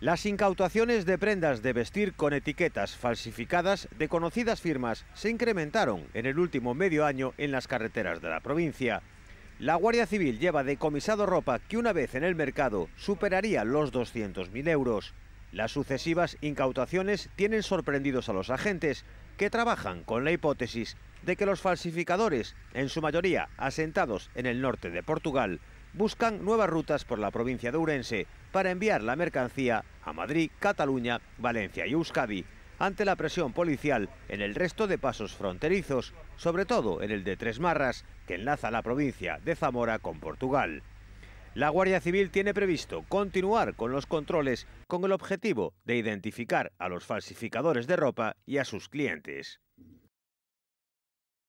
Las incautaciones de prendas de vestir con etiquetas falsificadas de conocidas firmas se incrementaron en el último medio año en las carreteras de la provincia. La Guardia Civil lleva decomisado ropa que una vez en el mercado superaría los 200.000 euros. Las sucesivas incautaciones tienen sorprendidos a los agentes, que trabajan con la hipótesis de que los falsificadores, en su mayoría asentados en el norte de Portugal, buscan nuevas rutas por la provincia de Urense para enviar la mercancía a Madrid, Cataluña, Valencia y Euskadi, ante la presión policial en el resto de pasos fronterizos, sobre todo en el de Tres Marras, que enlaza la provincia de Zamora con Portugal. La Guardia Civil tiene previsto continuar con los controles con el objetivo de identificar a los falsificadores de ropa y a sus clientes.